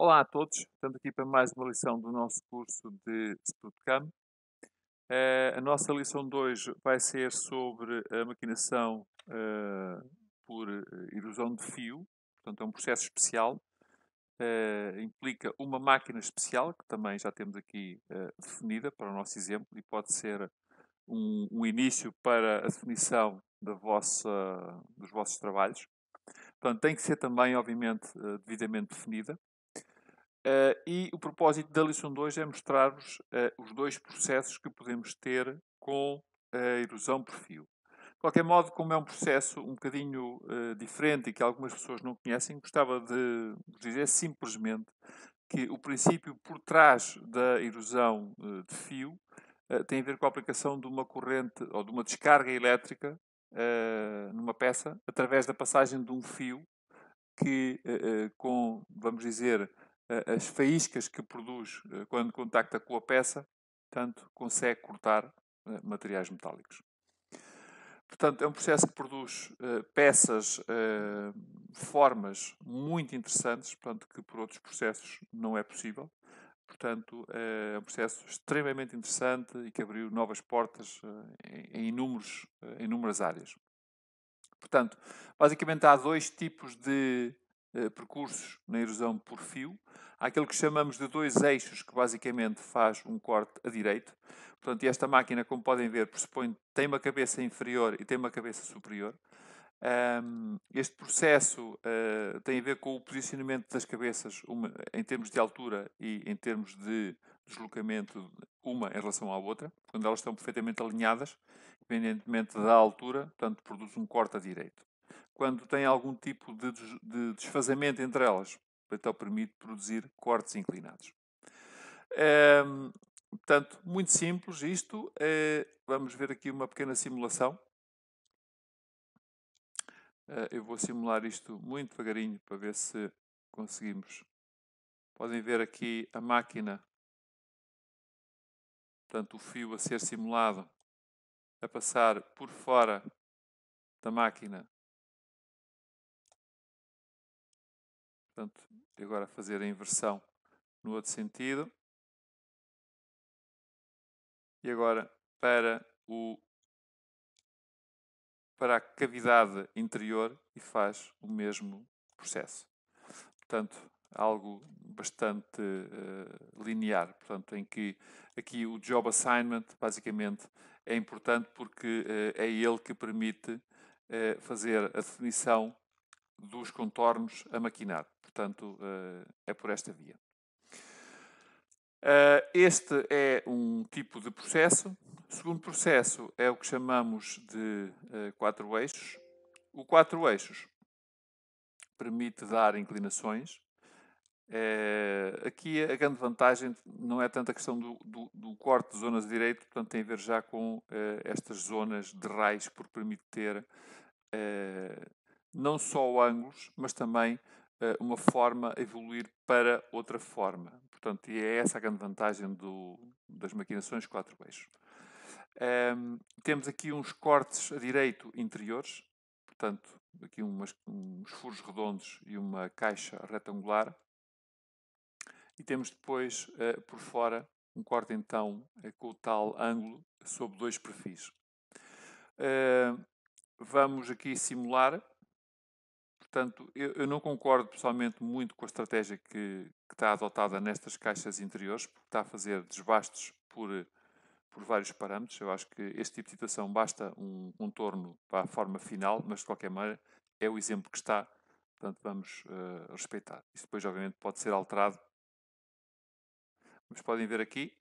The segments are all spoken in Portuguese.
Olá a todos, estamos aqui para mais uma lição do nosso curso de SprutCam. Eh, a nossa lição de hoje vai ser sobre a maquinação eh, por eh, erosão de fio, portanto é um processo especial. Uh, implica uma máquina especial, que também já temos aqui definida para o nosso exemplo, e pode ser um, um início para a definição da vossa, dos vossos trabalhos. Portanto, tem que ser também, obviamente, devidamente definida. Uh, e o propósito da lição hoje é mostrar-vos uh, os dois processos que podemos ter com a erosão fio. De qualquer modo, como é um processo um bocadinho uh, diferente e que algumas pessoas não conhecem, gostava de vos dizer simplesmente que o princípio por trás da erosão eh, de fio tem a ver com a aplicação de uma corrente ou de uma descarga elétrica numa peça através da passagem de um fio que, com, vamos dizer, as faíscas que produz eh, quando contacta com a peça, tanto consegue cortar eh, materiais metálicos. Portanto, é um processo que produz uh, peças, uh, formas muito interessantes, portanto, que por outros processos não é possível. Portanto, uh, é um processo extremamente interessante e que abriu novas portas em, inúmeros, em inúmeras áreas. Portanto, basicamente há dois tipos de eh, percursos na erosão por fio. Há aquele que chamamos de dois eixos, que basicamente faz um corte a direito. Portanto, esta máquina, como podem ver, pressupõe tem uma cabeça inferior e tem uma cabeça superior. Um, este processo uh, tem a ver com o posicionamento das cabeças uma, em termos de altura e em termos de deslocamento uma em relação à outra, quando elas estão perfeitamente alinhadas, independentemente da altura, portanto, produz um corte a direito quando tem algum tipo de, de desfazamento entre elas. Então permite produzir cortes inclinados. portanto, muito simples isto. É, vamos ver aqui uma pequena simulação. Eh, eu vou simular isto muito devagarinho para ver se conseguimos. Podem ver aqui a máquina, portanto, o fio a ser simulado, a passar por fora da máquina Portanto, agora fazer a inversão no outro sentido. E agora para o para a cavidade interior e faz o mesmo processo. Portanto, algo bastante uh, linear, portanto, em que aqui o job assignment basicamente é importante porque uh, é ele que permite uh, fazer a definição dos contornos a maquinar portanto, eh, é por esta via. Eh, este é um tipo de processo. O segundo processo é o que chamamos de eh, quatro eixos. O quatro eixos permite dar inclinações. É, aqui a grande vantagem não é tanto a questão do, do, do, corte de zonas de direito, portanto tem a ver já com estas zonas de raiz por permitir ter não só ângulos, mas também eh, uma forma evoluir para outra forma. Portanto, e é essa a grande vantagem do, das maquinações quatro eixos. Um, temos aqui uns cortes a direito interiores, portanto, aqui umas, uns furos redondos e uma caixa retangular. E temos depois, uh, por fora, um corte então uh, com o tal ângulo sob dois perfis. Uh, vamos aqui simular Portanto, eu, eu, não concordo pessoalmente muito com a estratégia que, que, está adotada nestas caixas interiores, porque está a fazer desbastos por, por vários parâmetros. Eu acho que este tipo de situação basta um, contorno torno para a forma final, mas de qualquer maneira é o exemplo que está, portanto vamos uh, respeitar. Isso depois, obviamente, pode ser alterado. Mas podem ver aqui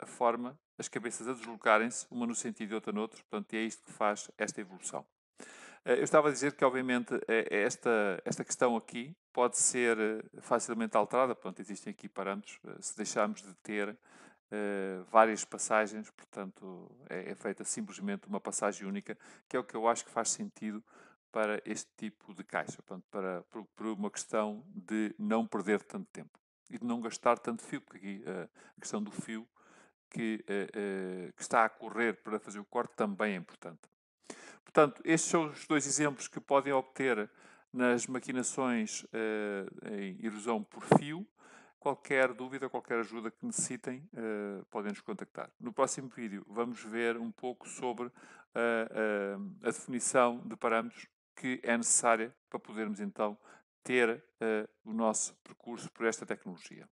a forma, as cabeças a deslocarem-se, uma no sentido e outra no outro, portanto é isto que faz esta evolução. Eh, eu estava a dizer que, obviamente, eh, esta, esta questão aqui pode ser eh, facilmente alterada. Pronto, existem aqui parâmetros. Se deixarmos de ter uh, várias passagens, portanto, é, é, feita simplesmente uma passagem única, que é o que eu acho que faz sentido para este tipo de caixa. Portanto, para, por, uma questão de não perder tanto tempo e de não gastar tanto fio, porque aqui uh, a questão do fio que, uh, que está a correr para fazer o corte também é importante. Portanto, estes são os dois exemplos que podem obter nas maquinações uh, em erosão por fio. Qualquer dúvida, qualquer ajuda que necessitem, uh, podem nos contactar. No próximo vídeo, vamos ver um pouco sobre uh, a definição de parâmetros que é necessária para podermos então ter eh, o nosso percurso por esta tecnologia.